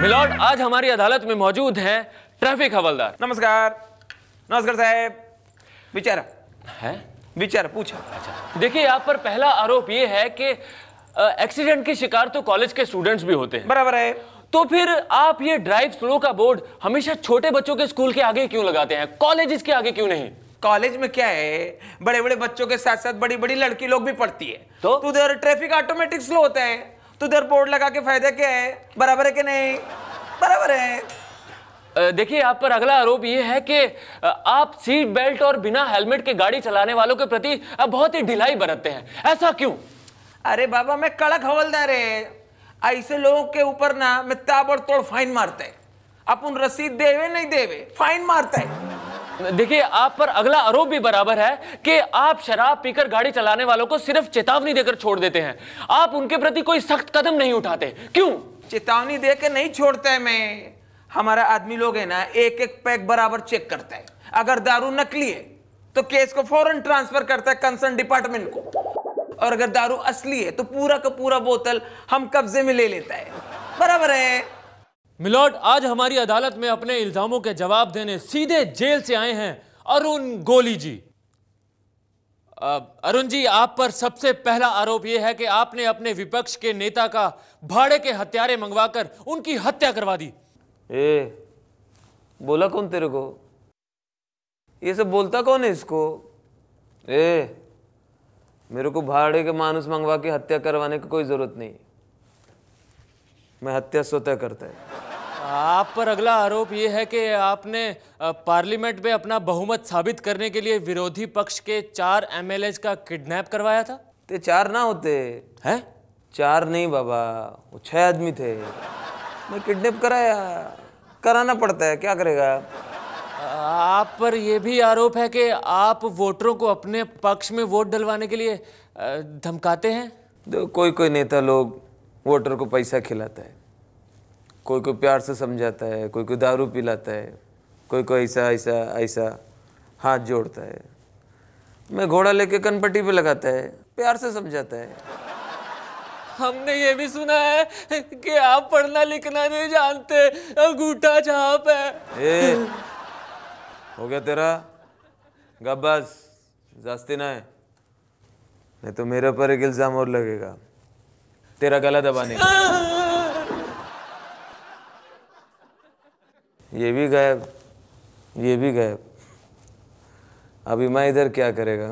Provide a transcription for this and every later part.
Milord आज हमारी अदालत में मौजूद है ट्रैफिक हवलदार नमस्कार नमस्कार साहब विचारा है विचारा पूछा अच्छा देखिए आप पर पहला आरोप ये है कि एक्सीडेंट की शिकार तो कॉलेज के स्टूडेंट्स भी होते हैं बराबर है तो फिर आप ये ड्राइव स्लो का बोर्ड हमेशा छोटे बच्चों के स्कूल के आगे क्यों लगाते हैं कॉलेज के आगे क्यों नहीं कॉलेज में क्या है बड़े बड़े बच्चों के साथ साथ बड़ी बड़ी लड़की लोग भी पढ़ती है तो? तो उधर ट्रैफिक ऑटोमेटिक स्लो होता है तो इधर बोर्ड लगा के फायदा क्या है बराबर है कि नहीं बराबर है देखिए आप पर अगला आरोप यह है कि आप सीट बेल्ट और बिना हेलमेट के गाड़ी चलाने वालों के प्रति बहुत ही ढिलाई बरतते हैं ऐसा क्यों अरे बाबा मैं कड़क हवलदार है ऐसे लोगों के ऊपर ना मैं ताबड़तोड़ फाइन मारता है अपन रसीद देवे नहीं देवे फाइन मारता है देखिए आप पर अगला आरोप भी बराबर है कि आप शराब पीकर गाड़ी चलाने वालों को सिर्फ चेतावनी देकर छोड़ देते हैं आप उनके प्रति कोई सख्त कदम नहीं उठाते क्यों चेतावनी देकर नहीं छोड़ते मैं हमारा आदमी लोग है ना एक एक पैक बराबर चेक करता है अगर दारू नकली है तो केस को फौरन ट्रांसफर करता है कंसर्न डिपार्टमेंट को और अगर दारू असली है तो पूरा का पूरा बोतल हम कब्जे में ले लेता है बराबर है मिलॉर्ड आज हमारी अदालत में अपने इल्जामों के जवाब देने सीधे जेल से आए हैं अरुण गोली जी अरुण जी आप पर सबसे पहला आरोप यह है कि आपने अपने विपक्ष के नेता का भाड़े के हत्यारे मंगवाकर उनकी हत्या करवा दी ए बोला कौन तेरे को ये सब बोलता कौन है इसको ए मेरे को भाड़े के मानुस मंगवा के हत्या करवाने की कोई ज़रूरत नहीं मैं हत्या स्वतः करता है आप पर अगला आरोप ये है कि आपने पार्लियामेंट में अपना बहुमत साबित करने के लिए विरोधी पक्ष के चार एम का किडनैप करवाया था ते चार ना होते हैं चार नहीं बाबा वो छह आदमी थे मैं किडनैप कराया कराना पड़ता है क्या करेगा आप पर यह भी आरोप है कि आप वोटरों को अपने पक्ष में वोट डलवाने के लिए धमकाते हैं कोई कोई नेता लोग वोटर को पैसा खिलाता है कोई कोई प्यार से समझाता है कोई कोई दारू पिलाता है कोई कोई ऐसा ऐसा ऐसा हाथ जोड़ता है मैं घोड़ा लेके कनपट्टी पे लगाता है प्यार से समझाता है हमने ये भी सुना है कि आप पढ़ना लिखना नहीं जानते अंगूठा छाप है ए, हो गया तेरा गब्बास जास्ती ना है नहीं तो मेरे पर एक इल्ज़ाम और लगेगा तेरा गला दबाने का ये भी गायब ये भी गायब अभी मैं इधर क्या करेगा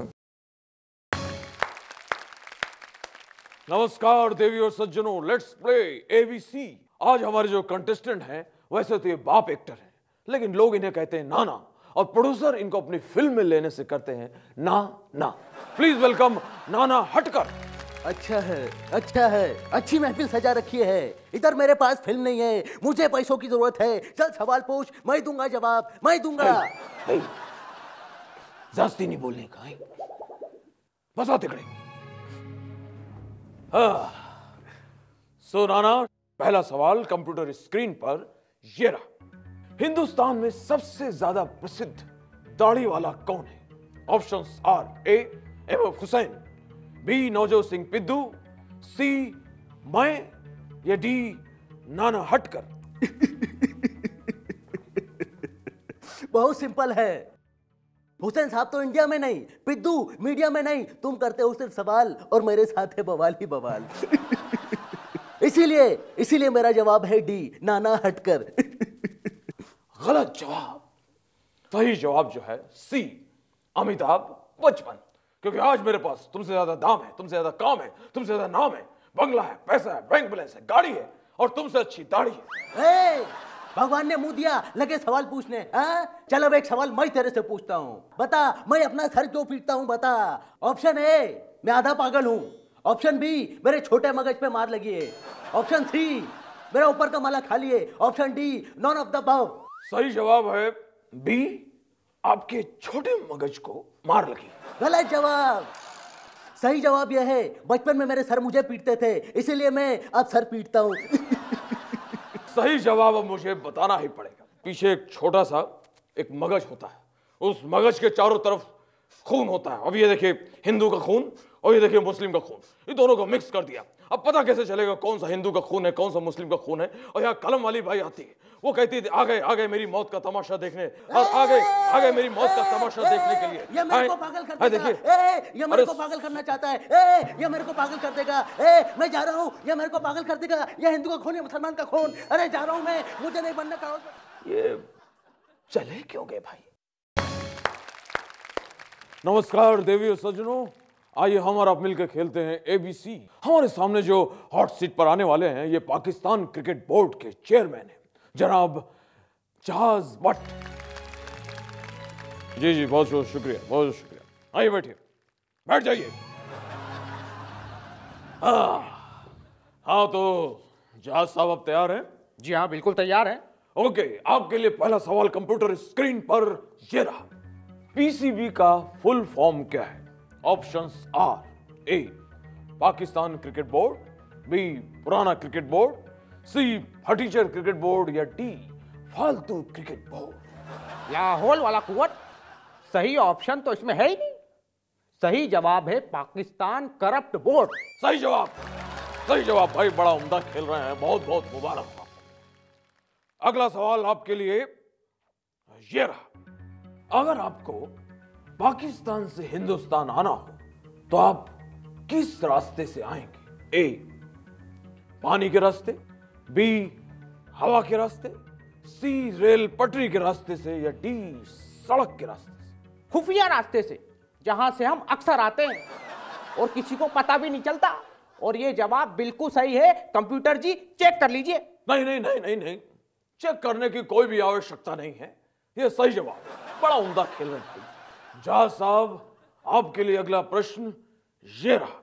नमस्कार देवी और सज्जनों लेट्स प्ले एबीसी आज हमारे जो कंटेस्टेंट हैं वैसे तो ये बाप एक्टर हैं लेकिन लोग इन्हें कहते हैं नाना और प्रोड्यूसर इनको अपनी फिल्म में लेने से करते हैं ना ना प्लीज वेलकम नाना हटकर अच्छा है अच्छा है अच्छी महफिल सजा रखी है इधर मेरे पास फिल्म नहीं है मुझे पैसों की जरूरत है चल सवाल पूछ मैं दूंगा जवाब मैं दूंगा जास्ती नहीं बोलने का है बस आते हाँ सो नाना पहला सवाल कंप्यूटर स्क्रीन पर ये रहा हिंदुस्तान में सबसे ज्यादा प्रसिद्ध दाढ़ी वाला कौन है options are A M Hussain B Navjot Singh पिद्दू सी मैं या डी नाना हटकर बहुत सिंपल है हुसैन साहब तो इंडिया में नहीं पिद्दू मीडिया में नहीं तुम करते हो सिर्फ सवाल और मेरे साथ है बवाल ही बवाल इसीलिए इसीलिए मेरा जवाब है डी नाना हटकर गलत जवाब सही जवाब जो है सी अमिताभ बचपन क्योंकि आज मेरे पास तुमसे ज्यादा दाम है तुमसे ज्यादा काम है तुमसे ज्यादा नाम है बंगला है पैसा है बैंक बैलेंस है गाड़ी है और तुमसे अच्छी दाढ़ी है भगवान ने मुंह दिया लगे सवाल पूछने हा? चलो एक सवाल मैं तेरे से पूछता हूँ बता मैं अपना सर क्यों पीटता हूँ बता ऑप्शन ए मैं आधा पागल हूँ ऑप्शन बी मेरे छोटे मगज पे मार लगी है ऑप्शन सी मेरा ऊपर का माला खाली है option D none of the above सही जवाब है बी आपके छोटे मगज को मार लगी गलत जवाब सही जवाब यह है बचपन में मेरे सर मुझे पीटते थे इसीलिए मैं अब सर पीटता हूँ सही जवाब अब मुझे बताना ही पड़ेगा पीछे एक छोटा सा एक मगज होता है उस मगज के चारों तरफ खून होता है अब ये देखिए हिंदू का खून और ये देखिए मुस्लिम का खून ये दोनों को मिक्स कर दिया अब पता कैसे चलेगा कौन सा हिंदू का खून है कौन सा मुस्लिम का खून है और यहाँ कलम वाली भाई आती है वो कहती थी आ गए आ गए मेरी मौत का तमाशा देखने और आ गए आ गए मेरी मौत का तमाशा देखने के लिए ये मेरे को पागल कर देगा देखिए ये मेरे को पागल करना चाहता है ए ये मेरे को पागल कर देगा ए मैं जा रहा हूँ ये मेरे को पागल कर देगा ये हिंदू का खून है मुसलमान का खून अरे जा रहा हूँ मैं मुझे नहीं बनना का ये चले क्यों गए भाई नमस्कार देवी सज्जनों आइए हम और आप मिलकर खेलते हैं एबीसी हमारे सामने जो हॉट सीट पर आने वाले हैं ये पाकिस्तान क्रिकेट बोर्ड के चेयरमैन हैं जनाब जहाज भट्ट जी जी बहुत बहुत शुक्रिया बहुत बहुत शुक्रिया आइए बैठिए बैठ जाइए हाँ, हाँ तो जहाज साहब आप तैयार हैं जी हाँ बिल्कुल तैयार हैं ओके आपके लिए पहला सवाल कंप्यूटर स्क्रीन पर ये रहा पीसीबी का फुल फॉर्म क्या है option are A Pakistan cricket board B पुराना क्रिकेट बोर्ड सी फटीचर क्रिकेट बोर्ड या डी फालतू क्रिकेट बोर्ड लाहौल वाला कुवत सही ऑप्शन तो इसमें है ही नहीं सही जवाब है पाकिस्तान करप्ट बोर्ड सही जवाब सही जवाब भाई बड़ा उम्दा खेल रहे हैं बहुत बहुत मुबारक अगला सवाल आपके लिए ये रहा अगर आपको पाकिस्तान से हिंदुस्तान आना हो तो आप किस रास्ते से आएंगे ए पानी के रास्ते बी हवा के रास्ते सी रेल पटरी के रास्ते से या डी सड़क के रास्ते से खुफिया रास्ते से जहां से हम अक्सर आते हैं और किसी को पता भी नहीं चलता और ये जवाब बिल्कुल सही है कंप्यूटर जी चेक कर लीजिए नहीं नहीं नहीं नहीं नहीं चेक करने की कोई भी आवश्यकता नहीं है ये सही जवाब बड़ा उमदा खेल रहे जहा साहब आपके लिए अगला प्रश्न ये रहा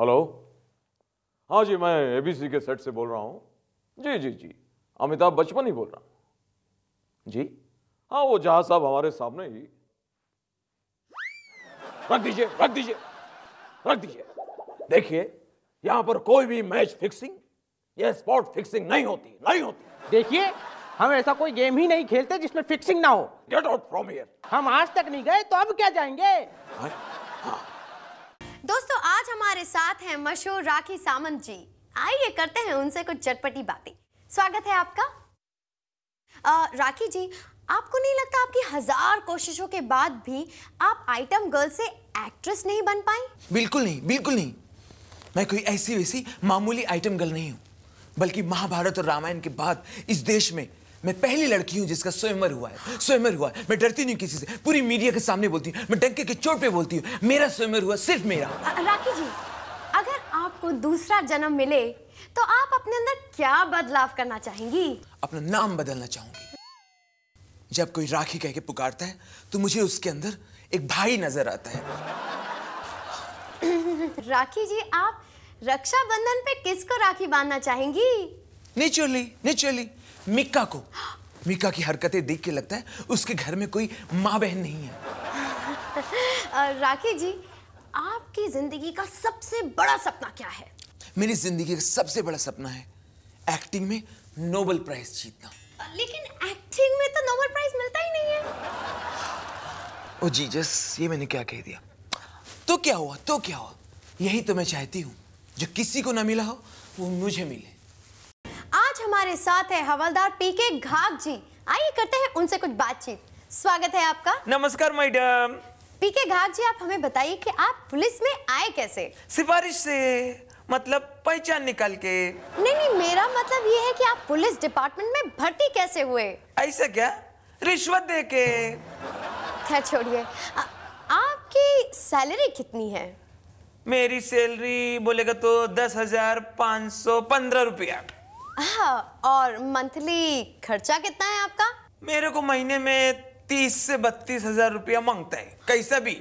हेलो हाँ जी मैं एबीसी के सेट से बोल रहा हूं जी जी जी अमिताभ बचपन ही बोल रहा हूं जी हाँ वो जहाज साहब हमारे सामने ही रख दीजिए रख दीजिए रख दीजिए देखिए यहां पर कोई भी मैच फिक्सिंग या स्पॉट फिक्सिंग नहीं होती नहीं होती देखिए हम ऐसा कोई गेम ही नहीं खेलते जिसमें फिक्सिंग ना हो गेट आउट फ्रॉम हियर हम आज तक नहीं गए तो अब क्या जाएंगे हाँ, हाँ। दोस्तों आज हमारे साथ हैं मशहूर राखी सामंत जी आइए करते हैं उनसे कुछ चटपटी बातें स्वागत है आपका आ, राखी जी आपको नहीं लगता आपकी हजार कोशिशों के बाद भी आप आइटम गर्ल से एक्ट्रेस नहीं बन पाई बिल्कुल नहीं बिल्कुल नहीं मैं कोई ऐसी वैसी मामूली आइटम गर्ल नहीं हूँ बल्कि महाभारत और रामायण के बाद इस देश में मैं पहली लड़की हूं जिसका स्वयंवर हुआ है स्वयंवर हुआ है मैं डरती नहीं किसी से पूरी मीडिया के सामने बोलती हूँ मैं डंके के चोट पे बोलती हूँ मेरा स्वयंवर हुआ सिर्फ मेरा राखी जी अगर आपको दूसरा जन्म मिले तो आप अपने अंदर क्या बदलाव करना चाहेंगी अपना नाम बदलना चाहूंगी जब कोई राखी कह के पुकारता है तो मुझे उसके अंदर एक भाई नजर आता है राखी जी आप रक्षाबंधन पे किसको राखी बांधना चाहेंगी नेचुरली नेचुरली मिक्का को मिक्का की हरकतें देख के लगता है उसके घर में कोई माँ बहन नहीं है राखी जी आपकी जिंदगी का सबसे बड़ा सपना क्या है मेरी जिंदगी का सबसे बड़ा सपना है एक्टिंग में नोबल प्राइज जीतना लेकिन एक्टिंग में तो नोबल प्राइज मिलता ही नहीं है ओ जीजस ये मैंने क्या कह दिया तो क्या हुआ तो क्या हुआ यही तो मैं चाहती हूँ जो किसी को ना मिला हो वो मुझे मिले आज हमारे साथ है हवलदार पीके घाग जी आइए करते हैं उनसे कुछ बातचीत स्वागत है आपका नमस्कार मैडम पीके घाग जी आप हमें बताइए कि आप पुलिस में आए कैसे सिफारिश से मतलब पहचान निकाल के नहीं नहीं मेरा मतलब ये है कि आप पुलिस डिपार्टमेंट में भर्ती कैसे हुए ऐसा क्या रिश्वत दे के छोड़िए आपकी सैलरी कितनी है मेरी सैलरी बोलेगा तो दस हजार पाँच सौ पंद्रह रुपया हाँ, और मंथली खर्चा कितना है आपका मेरे को महीने में तीस से बत्तीस हजार रुपया मांगता है कैसा भी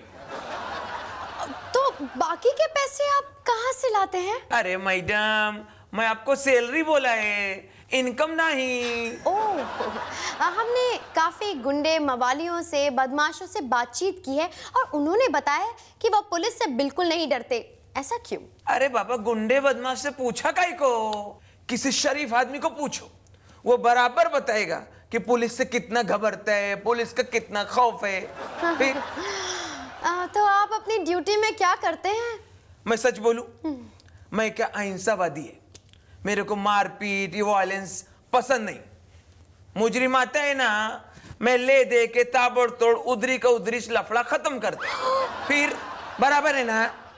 तो बाकी के पैसे आप कहाँ से लाते हैं अरे मैडम मैं आपको सैलरी बोला है इनकम नहीं ओ, हमने काफ़ी गुंडे मवालियों से बदमाशों से बातचीत की है और उन्होंने बताया कि वह पुलिस से बिल्कुल नहीं डरते ऐसा क्यों अरे बाबा गुंडे बदमाश से पूछा कहीं को किसी शरीफ आदमी को पूछो वो बराबर बताएगा कि पुलिस से कितना घबरता है पुलिस का कितना खौफ है फिर आ, तो आप अपनी ड्यूटी में क्या करते हैं मैं सच बोलू हम्म। मैं क्या अहिंसावादी है मेरे को मारपीट ये वायलेंस पसंद नहीं मुजरिम आता है ना मैं ले दे के ताबड़तोड़ उधरी का उधरी लफड़ा खत्म करता फिर बराबर है ना